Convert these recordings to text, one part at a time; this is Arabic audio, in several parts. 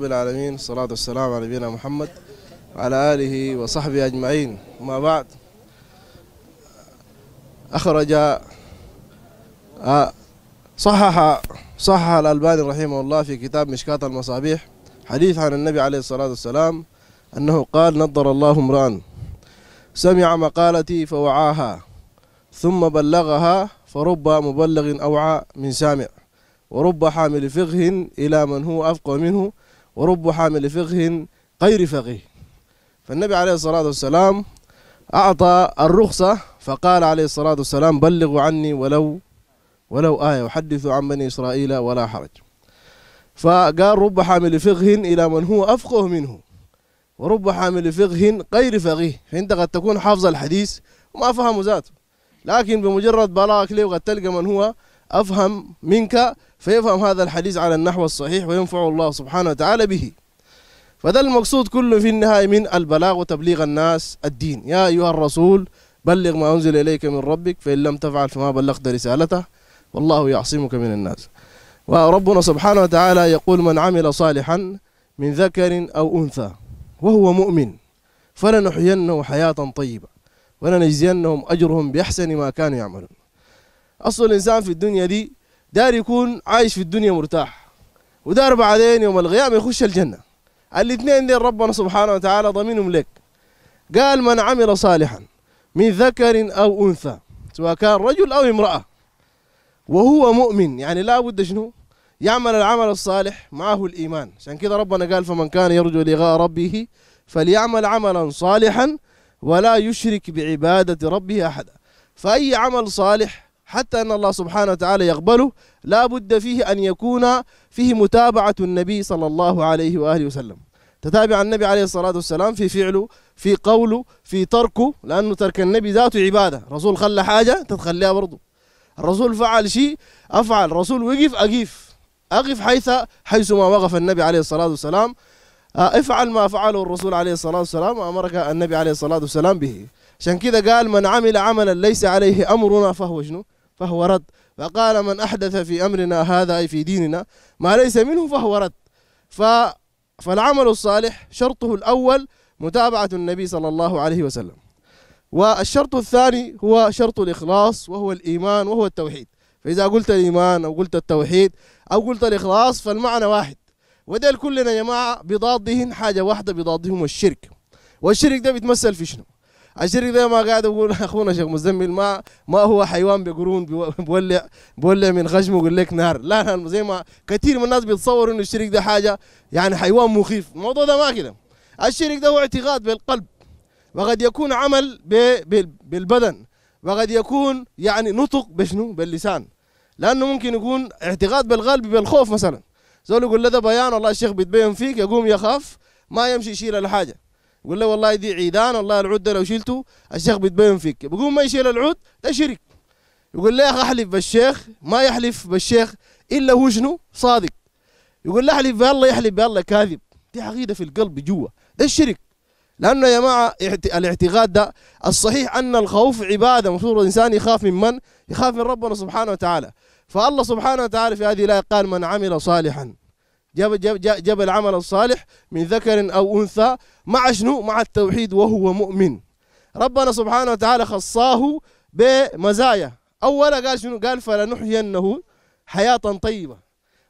رب العالمين الصلاة والسلام على نبينا محمد وعلى آله وصحبه أجمعين ما بعد أخرج آه، صحح صحح الألباني رحمه الله في كتاب مشكاة المصابيح حديث عن النبي عليه الصلاة والسلام أنه قال نضر الله امرأ سمع مقالتي فوعاها ثم بلغها فرب مبلغ أوعى من سامع ورب حامل فقه إلى من هو أفقه منه ورب حامل فقه غير فقيه فالنبي عليه الصلاة والسلام أعطى الرخصة فقال عليه الصلاة والسلام بلغوا عني ولو ولو آية وحدثوا عن بني إسرائيل ولا حرج فقال رب حامل فقه إلى من هو أفقه منه ورب حامل فقه غير فقيه فأنت قد تكون حافظ الحديث وما فهمه ذاته لكن بمجرد بلاغك له قد تلقى من هو أفهم منك فيفهم هذا الحديث على النحو الصحيح وينفع الله سبحانه وتعالى به فذا المقصود كله في النهاية من البلاغ وتبليغ الناس الدين يا أيها الرسول بلغ ما أنزل إليك من ربك فإن لم تفعل فما بلغت رسالته والله يعصمك من الناس وربنا سبحانه وتعالى يقول من عمل صالحا من ذكر أو أنثى وهو مؤمن فلنحيينه حياة طيبة ولنجزينهم أجرهم بأحسن ما كانوا يعملون اصل الانسان في الدنيا دي دار يكون عايش في الدنيا مرتاح ودار بعدين يوم القيامه يخش الجنه الاثنين دي ربنا سبحانه وتعالى ضمينهم لك قال من عمل صالحا من ذكر او انثى سواء كان رجل او امراه وهو مؤمن يعني لا بد شنو يعمل العمل الصالح معه الايمان عشان كده ربنا قال فمن كان يرجو لغاء ربه فليعمل عملا صالحا ولا يشرك بعباده ربه احدا فاي عمل صالح حتى أن الله سبحانه وتعالى يقبله لا بد فيه أن يكون فيه متابعة النبي صلى الله عليه وآله وسلم تتابع النبي عليه الصلاة والسلام في فعله في قوله في تركه لأنه ترك النبي ذاته عبادة رسول خلى حاجة تتخليها برضه الرسول فعل شيء أفعل رسول وقف أقف أقف حيث حيثما وقف النبي عليه الصلاة والسلام آه، افعل ما فعله الرسول عليه الصلاة والسلام وأمرك النبي عليه الصلاة والسلام به عشان كذا قال من عمل عملا ليس عليه أمرنا فهو شنو فهو رد فقال من أحدث في أمرنا هذا أي في ديننا ما ليس منه فهو رد ف فالعمل الصالح شرطه الأول متابعة النبي صلى الله عليه وسلم والشرط الثاني هو شرط الإخلاص وهو الإيمان وهو التوحيد فإذا قلت الإيمان أو قلت التوحيد أو قلت الإخلاص فالمعنى واحد وديل كلنا يا جماعة بضادهم حاجة واحدة بضادهم الشرك والشرك ده بيتمثل في شنو الشرك ده ما قاعد اقول اخونا شيخ مزمل ما ما هو حيوان بقرون بولع بولع من خشمه يقول لك نار لا لا زي ما كثير من الناس بيتصوروا انه الشريك ده حاجه يعني حيوان مخيف الموضوع ده ما كده الشريك ده هو اعتقاد بالقلب وقد يكون عمل بالبدن وقد يكون يعني نطق بشنو باللسان لانه ممكن يكون اعتقاد بالقلب بالخوف مثلا زول يقول له ده بيان والله الشيخ بيتبين فيك يقوم يخاف ما يمشي يشيل الحاجه يقول له والله دي عيدان والله العود ده لو شلته الشيخ بيتبين فيك بقول ما يشيل العود ده شرك يقول له يا اخي احلف بالشيخ ما يحلف بالشيخ الا هو شنو صادق يقول له احلف بالله يحلف بالله كاذب دي عقيده في القلب جوا ده الشرك لانه يا جماعه الاعتقاد ده الصحيح ان الخوف عباده مفروض الانسان يخاف من من؟ يخاف من ربنا سبحانه وتعالى فالله سبحانه وتعالى في هذه الايه قال من عمل صالحا جاب, جاب, جاب, العمل الصالح من ذكر أو أنثى مع شنو مع التوحيد وهو مؤمن ربنا سبحانه وتعالى خصاه بمزايا أولا قال شنو قال فلنحيينه حياة طيبة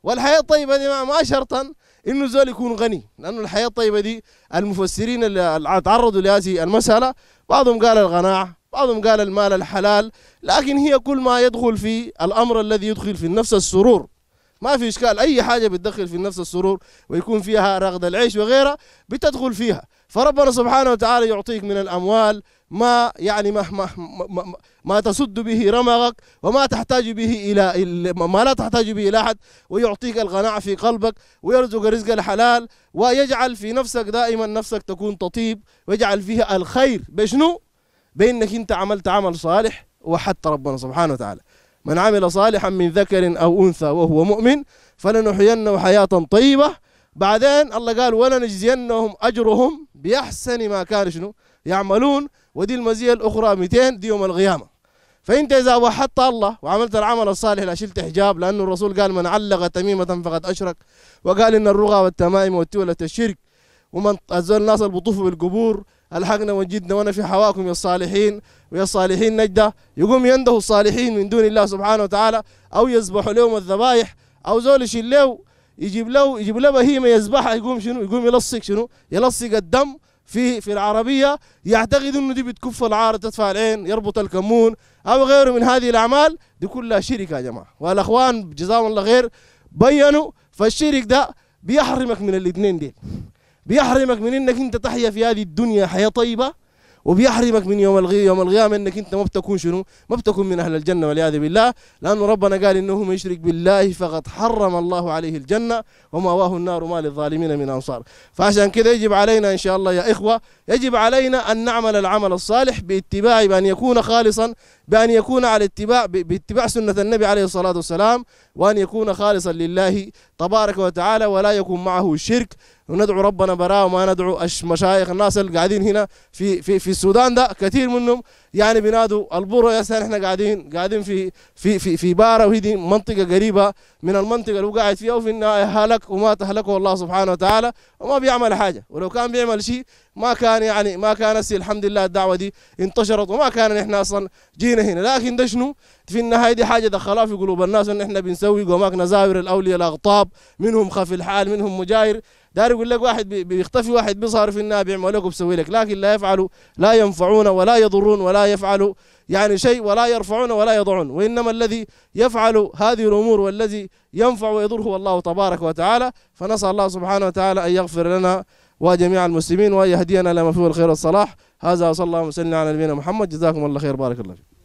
والحياة الطيبة دي ما شرطا انه زول يكون غني لانه الحياه الطيبه دي المفسرين اللي تعرضوا لهذه المساله بعضهم قال الغناء بعضهم قال المال الحلال لكن هي كل ما يدخل في الامر الذي يدخل في النفس السرور ما في اشكال اي حاجه بتدخل في النفس السرور ويكون فيها رغد العيش وغيرها بتدخل فيها فربنا سبحانه وتعالى يعطيك من الاموال ما يعني ما ما, ما, ما تسد به رمقك وما تحتاج به الى ما لا تحتاج به الى احد ويعطيك القناعه في قلبك ويرزق رزق الحلال ويجعل في نفسك دائما نفسك تكون تطيب ويجعل فيها الخير بشنو؟ بانك انت عملت عمل صالح وحتى ربنا سبحانه وتعالى من عمل صالحا من ذكر أو أنثى وهو مؤمن فلنحيينه حياة طيبة بعدين الله قال ولنجزينهم أجرهم بأحسن ما كانوا شنو يعملون ودي المزية الأخرى 200 دي يوم القيامة فأنت إذا وحدت الله وعملت العمل الصالح لا شلت حجاب لأنه الرسول قال من علق تميمة فقد أشرك وقال إن الرغى والتمائم والتولة الشرك ومن الناس البطوف بالقبور الحقنا وجدنا وانا في حواكم يا الصالحين ويا الصالحين نجدة يقوم ينده الصالحين من دون الله سبحانه وتعالى أو يذبحوا لهم الذبائح أو زول يشيل له يجيب له يجيب له بهيمة يذبحها يقوم شنو يقوم يلصق شنو يلصق الدم في في العربية يعتقد انه دي بتكف العار تدفع العين يربط الكمون او غيره من هذه الاعمال دي كلها شرك يا جماعة والاخوان جزاهم الله خير بينوا فالشرك ده بيحرمك من الاثنين دي بيحرمك من انك انت تحيا في هذه الدنيا حياه طيبه وبيحرمك من يوم الغي يوم القيامه انك انت ما بتكون شنو؟ ما بتكون من اهل الجنه والعياذ بالله لانه ربنا قال انه من يشرك بالله فقد حرم الله عليه الجنه وماواه النار وما للظالمين من انصار، فعشان كذا يجب علينا ان شاء الله يا اخوه يجب علينا ان نعمل العمل الصالح باتباع بان يكون خالصا بان يكون على اتباع باتباع سنه النبي عليه الصلاه والسلام وان يكون خالصا لله تبارك وتعالى ولا يكون معه شرك وندعو ربنا براه وما ندعو مشايخ الناس اللي قاعدين هنا في في في السودان ده كثير منهم يعني بينادوا البر يا احنا قاعدين قاعدين في في في في باره وهي دي منطقه قريبه من المنطقه اللي قاعد فيها وفي النهايه هلك وما تهلكه الله سبحانه وتعالى وما بيعمل حاجه ولو كان بيعمل شيء ما كان يعني ما كان الحمد لله الدعوه دي انتشرت وما كان احنا اصلا جينا هنا لكن ده شنو في النهايه دي حاجه دخلها في قلوب الناس ان احنا بنسوي قماك نزاور الاولياء الاغطاب منهم خفي الحال منهم مجاير دار يقول لك واحد بيختفي واحد بيظهر في النابع لك بسوي لك لكن لا يفعلوا لا ينفعون ولا يضرون ولا يفعلوا يعني شيء ولا يرفعون ولا يضعون وإنما الذي يفعل هذه الأمور والذي ينفع ويضر هو الله تبارك وتعالى فنسأل الله سبحانه وتعالى أن يغفر لنا وجميع المسلمين وأن يهدينا لما فيه الخير والصلاح هذا وصلى الله وسلم على نبينا محمد جزاكم الله خير بارك الله فيكم